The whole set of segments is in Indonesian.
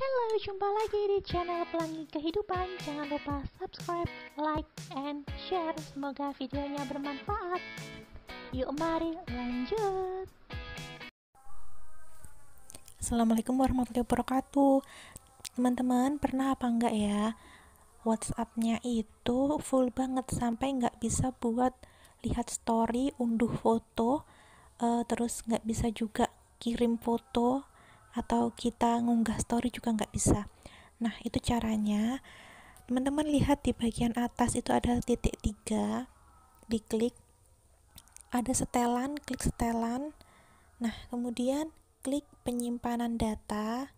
Halo, jumpa lagi di channel Pelangi Kehidupan. Jangan lupa subscribe, like, and share. Semoga videonya bermanfaat. Yuk mari lanjut. Assalamualaikum warahmatullahi wabarakatuh. Teman-teman, pernah apa enggak ya WhatsApp-nya itu full banget sampai nggak bisa buat lihat story, unduh foto, uh, terus nggak bisa juga kirim foto atau kita ngunggah story juga nggak bisa nah itu caranya teman-teman lihat di bagian atas itu ada titik tiga diklik ada setelan klik setelan nah kemudian klik penyimpanan data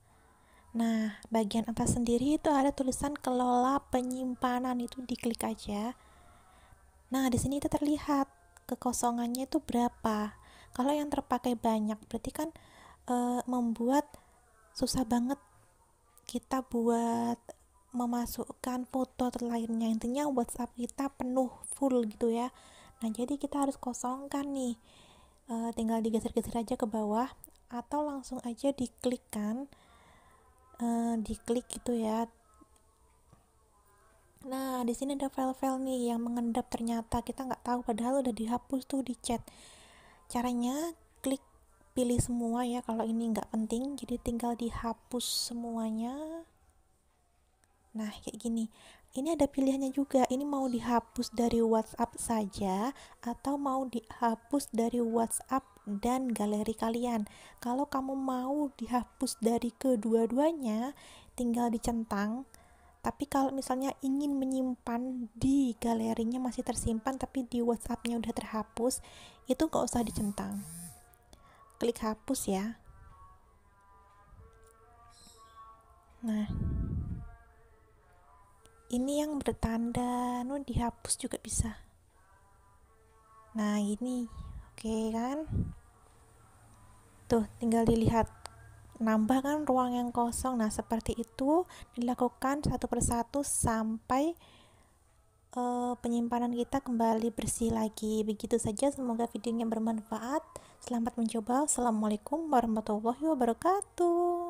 Nah, bagian atas sendiri itu ada tulisan kelola penyimpanan itu diklik aja. Nah, di sini itu terlihat kekosongannya itu berapa. Kalau yang terpakai banyak berarti kan uh, membuat susah banget kita buat memasukkan foto terlahirnya intinya WhatsApp kita penuh full gitu ya nah jadi kita harus kosongkan nih e, tinggal digeser-geser aja ke bawah atau langsung aja diklikkan, e, diklik gitu ya nah di sini ada file-file nih yang mengendap ternyata kita nggak tahu padahal udah dihapus tuh di chat caranya pilih semua ya kalau ini nggak penting jadi tinggal dihapus semuanya nah kayak gini ini ada pilihannya juga ini mau dihapus dari WhatsApp saja atau mau dihapus dari WhatsApp dan galeri kalian kalau kamu mau dihapus dari kedua-duanya tinggal dicentang tapi kalau misalnya ingin menyimpan di galerinya masih tersimpan tapi di WhatsAppnya udah terhapus itu nggak usah dicentang klik hapus ya nah ini yang bertanda nu dihapus juga bisa nah ini oke kan tuh tinggal dilihat nambah kan ruang yang kosong nah seperti itu dilakukan satu persatu sampai Eh, penyimpanan kita kembali bersih lagi. Begitu saja, semoga videonya bermanfaat. Selamat mencoba. Assalamualaikum warahmatullahi wabarakatuh.